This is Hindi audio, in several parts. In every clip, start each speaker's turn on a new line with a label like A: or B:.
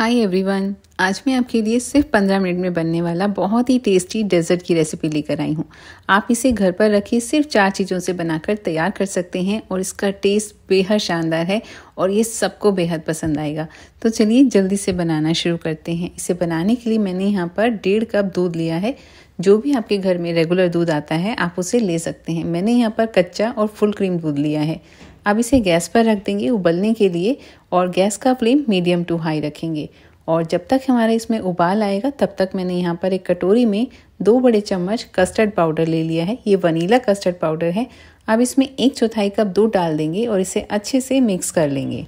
A: हाय एवरीवन आज मैं आपके लिए सिर्फ 15 मिनट में बनने वाला बहुत ही टेस्टी डेजर्ट की रेसिपी लेकर आई हूँ आप इसे घर पर रखिए सिर्फ चार चीज़ों से बनाकर तैयार कर सकते हैं और इसका टेस्ट बेहद शानदार है और ये सबको बेहद पसंद आएगा तो चलिए जल्दी से बनाना शुरू करते हैं इसे बनाने के लिए मैंने यहाँ पर डेढ़ कप दूध लिया है जो भी आपके घर में रेगुलर दूध आता है आप उसे ले सकते हैं मैंने यहाँ पर कच्चा और फुल क्रीम दूध लिया है अब इसे गैस पर रख देंगे उबलने के लिए और गैस का फ्लेम मीडियम टू हाई रखेंगे और जब तक हमारे इसमें उबाल आएगा तब तक मैंने यहाँ पर एक कटोरी में दो बड़े चम्मच कस्टर्ड पाउडर ले लिया है ये वनीला कस्टर्ड पाउडर है अब इसमें एक चौथाई कप दूध डाल देंगे और इसे अच्छे से मिक्स कर लेंगे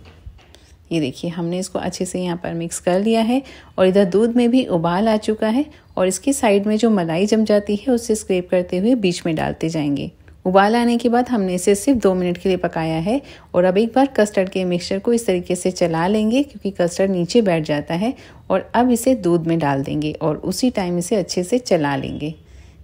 A: ये देखिए हमने इसको अच्छे से यहाँ पर मिक्स कर लिया है और इधर दूध में भी उबाल आ चुका है और इसकी साइड में जो मलाई जम जाती है उसे स्क्रेप करते हुए बीच में डालते जाएंगे उबाल आने के बाद हमने इसे सिर्फ दो मिनट के लिए पकाया है और अब एक बार कस्टर्ड के मिक्सचर को इस तरीके से चला लेंगे क्योंकि कस्टर्ड नीचे बैठ जाता है और अब इसे दूध में डाल देंगे और उसी टाइम इसे अच्छे से चला लेंगे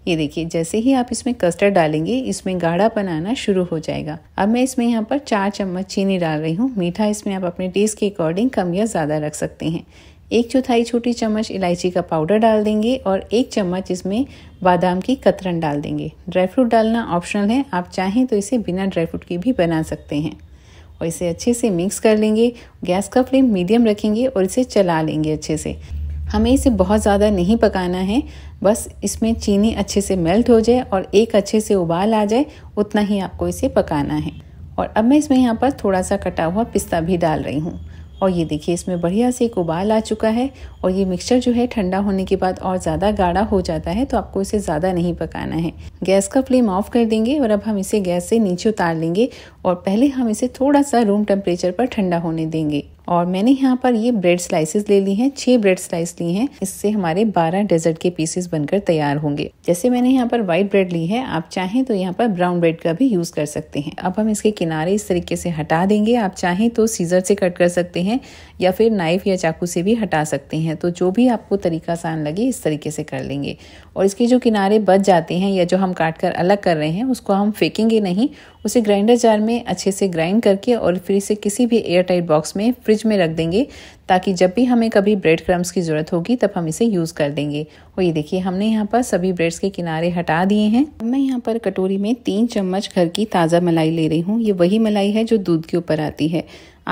A: ये देखिए जैसे ही आप इसमें कस्टर्ड डालेंगे इसमें गाढ़ापन आना शुरू हो जाएगा अब मैं इसमें यहाँ पर चार चम्मच चीनी डाल रही हूँ मीठा इसमें आप अपने टेस्ट के अकॉर्डिंग कम या ज़्यादा रख सकते हैं एक चौथाई छोटी चम्मच इलायची का पाउडर डाल देंगे और एक चम्मच इसमें बादाम की कतरन डाल देंगे ड्राई फ्रूट डालना ऑप्शनल है आप चाहें तो इसे बिना ड्राई फ्रूट के भी बना सकते हैं और इसे अच्छे से मिक्स कर लेंगे गैस का फ्लेम मीडियम रखेंगे और इसे चला लेंगे अच्छे से हमें इसे बहुत ज़्यादा नहीं पकाना है बस इसमें चीनी अच्छे से मेल्ट हो जाए और एक अच्छे से उबाल आ जाए उतना ही आपको इसे पकाना है और अब मैं इसमें यहाँ पर थोड़ा सा कटा हुआ पिस्ता भी डाल रही हूँ और ये देखिए इसमें बढ़िया से एक उबाल आ चुका है और ये मिक्सचर जो है ठंडा होने के बाद और ज़्यादा गाढ़ा हो जाता है तो आपको इसे ज़्यादा नहीं पकाना है गैस का फ्लेम ऑफ कर देंगे और अब हम इसे गैस से नीचे उतार लेंगे और पहले हम इसे थोड़ा सा रूम टेम्परेचर पर ठंडा होने देंगे और मैंने यहाँ पर ये ब्रेड स्लाइसेस ले ली हैं छह ब्रेड स्लाइस ली हैं इससे हमारे बारह डेजर्ट के पीसेस बनकर तैयार होंगे जैसे मैंने यहाँ पर व्हाइट ब्रेड ली है आप चाहें तो यहाँ पर ब्राउन ब्रेड का भी यूज़ कर सकते हैं अब हम इसके किनारे इस तरीके से हटा देंगे आप चाहें तो सीजर से कट कर सकते हैं या फिर नाइफ या चाकू से भी हटा सकते हैं तो जो भी आपको तरीका आसान लगे इस तरीके से कर लेंगे और इसके जो किनारे बच जाते हैं या जो हम काट कर अलग कर रहे हैं उसको हम फेंकेंगे नहीं उसे ग्राइंडर जार में अच्छे से ग्राइंड करके और फिर इसे किसी भी एयर टाइट बॉक्स में फ्रिज में रख देंगे ताकि जब भी हमें कभी ब्रेड क्रम्स की ज़रूरत होगी तब हम इसे यूज़ कर देंगे और ये देखिए हमने यहाँ पर सभी ब्रेड्स के किनारे हटा दिए हैं मैं यहाँ पर कटोरी में तीन चम्मच घर की ताज़ा मलाई ले रही हूँ ये वही मलाई है जो दूध के ऊपर आती है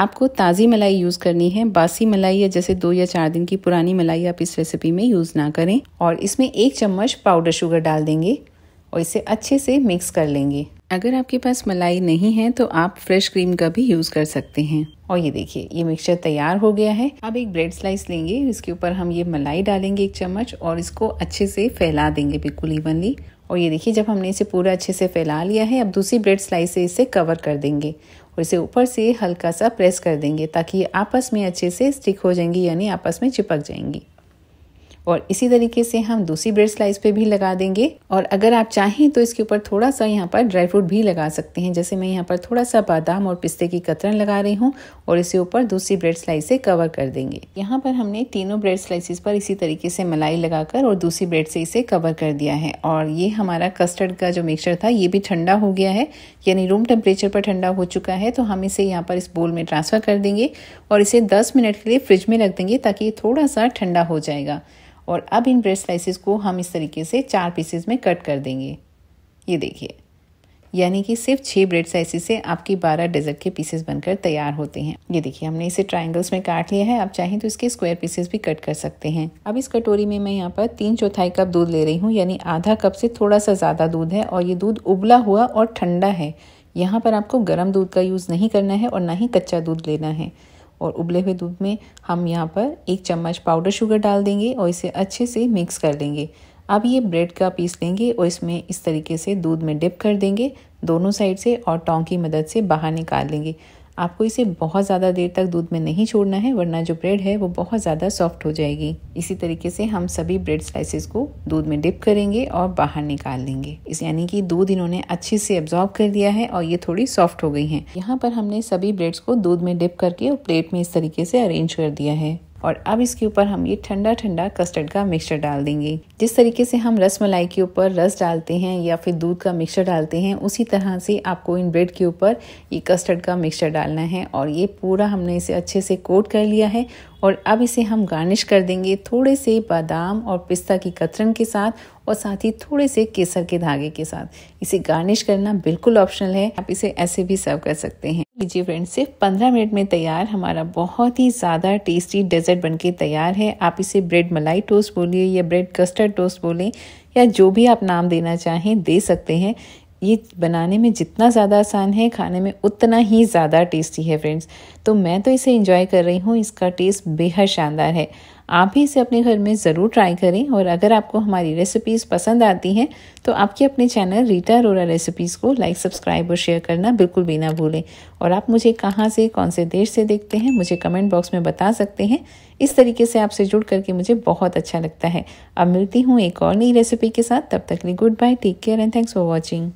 A: आपको ताज़ी मलाई यूज़ करनी है बासी मलाई या जैसे दो या चार दिन की पुरानी मलाई आप इस रेसिपी में यूज़ ना करें और इसमें एक चम्मच पाउडर शुगर डाल देंगे और इसे अच्छे से मिक्स कर लेंगे अगर आपके पास मलाई नहीं है तो आप फ्रेश क्रीम का भी यूज़ कर सकते हैं और ये देखिए ये मिक्सचर तैयार हो गया है अब एक ब्रेड स्लाइस लेंगे इसके ऊपर हम ये मलाई डालेंगे एक चम्मच और इसको अच्छे से फैला देंगे बिल्कुल इवनली और ये देखिए जब हमने इसे पूरा अच्छे से फैला लिया है अब दूसरी ब्रेड स्लाइस से इसे कवर कर देंगे और इसे ऊपर से हल्का सा प्रेस कर देंगे ताकि आपस में अच्छे से स्टिक हो जाएंगी यानी आपस में चिपक जाएंगी और इसी तरीके से हम दूसरी ब्रेड स्लाइस पे भी लगा देंगे और अगर आप चाहें तो इसके ऊपर थोड़ा सा यहाँ पर ड्राई फ्रूट भी लगा सकते हैं जैसे मैं यहाँ पर थोड़ा सा बादाम और पिस्ते की कतरन लगा रही हूँ और इसे ऊपर दूसरी ब्रेड स्लाइस से कवर कर देंगे यहाँ पर हमने तीनों ब्रेड स्लाइसिस पर इसी तरीके से मलाई लगाकर और दूसरी ब्रेड से इसे कवर कर दिया है और ये हमारा कस्टर्ड का जो मिक्सचर था ये भी ठंडा हो गया है यानी रूम टेम्परेचर पर ठंडा हो चुका है तो हम इसे यहाँ पर इस बोल में ट्रांसफ़र कर देंगे और इसे दस मिनट के लिए फ्रिज में रख देंगे ताकि ये थोड़ा सा ठंडा हो जाएगा और अब इन ब्रेड स्लाइसिस को हम इस तरीके से चार पीसेस में कट कर देंगे ये देखिए यानी कि सिर्फ छः ब्रेड स्लाइसिस से आपकी बारह डेजर्ट के पीसेस बनकर तैयार होते हैं ये देखिए हमने इसे ट्रायंगल्स में काट लिया है आप चाहें तो इसके स्क्वायर पीसेस भी कट कर सकते हैं अब इस कटोरी में मैं यहाँ पर तीन चौथाई कप दूध ले रही हूँ यानी आधा कप से थोड़ा सा ज़्यादा दूध है और ये दूध उबला हुआ और ठंडा है यहाँ पर आपको गर्म दूध का यूज़ नहीं करना है और ना ही कच्चा दूध लेना है और उबले हुए दूध में हम यहाँ पर एक चम्मच पाउडर शुगर डाल देंगे और इसे अच्छे से मिक्स कर लेंगे अब ये ब्रेड का पीस लेंगे और इसमें इस तरीके से दूध में डिप कर देंगे दोनों साइड से और टोंग की मदद से बाहर निकाल लेंगे आपको इसे बहुत ज़्यादा देर तक दूध में नहीं छोड़ना है वरना जो ब्रेड है वो बहुत ज़्यादा सॉफ्ट हो जाएगी इसी तरीके से हम सभी ब्रेड स्लाइसेस को दूध में डिप करेंगे और बाहर निकाल लेंगे इस यानी कि दूध इन्होंने अच्छे से एब्जॉर्ब कर लिया है और ये थोड़ी सॉफ्ट हो गई है यहाँ पर हमने सभी ब्रेड्स को दूध में डिप करके और प्लेट में इस तरीके से अरेंज कर दिया है और अब इसके ऊपर हम ये ठंडा ठंडा कस्टर्ड का मिक्सचर डाल देंगे जिस तरीके से हम रस मलाई के ऊपर रस डालते हैं या फिर दूध का मिक्सचर डालते हैं उसी तरह से आपको इन ब्रेड के ऊपर ये कस्टर्ड का मिक्सचर डालना है और ये पूरा हमने इसे अच्छे से कोट कर लिया है और अब इसे हम गार्निश कर देंगे थोड़े से बादाम और पिस्ता की कतरन के साथ और साथ ही थोड़े से केसर के धागे के साथ इसे गार्निश करना बिल्कुल ऑप्शनल है आप इसे ऐसे भी सर्व कर सकते हैं लीजिए फ्रेंड्स सिर्फ पंद्रह मिनट में तैयार हमारा बहुत ही ज़्यादा टेस्टी डेजर्ट बनके तैयार है आप इसे ब्रेड मलाई टोस्ट बोलिए या ब्रेड कस्टर्ड टोस्ट बोलें या जो भी आप नाम देना चाहें दे सकते हैं ये बनाने में जितना ज़्यादा आसान है खाने में उतना ही ज़्यादा टेस्टी है फ्रेंड्स तो मैं तो इसे इंजॉय कर रही हूँ इसका टेस्ट बेहद शानदार है आप भी इसे अपने घर में ज़रूर ट्राई करें और अगर आपको हमारी रेसिपीज़ पसंद आती हैं तो आपके अपने चैनल रीटा रोरा रेसिपीज़ को लाइक सब्सक्राइब और शेयर करना बिल्कुल भी ना भूलें और आप मुझे कहाँ से कौन से देश से देखते हैं मुझे कमेंट बॉक्स में बता सकते हैं इस तरीके से आपसे जुड़ करके मुझे बहुत अच्छा लगता है अब मिलती हूँ एक और नई रेसिपी के साथ तब तक लिए good bye take care and thanks for watching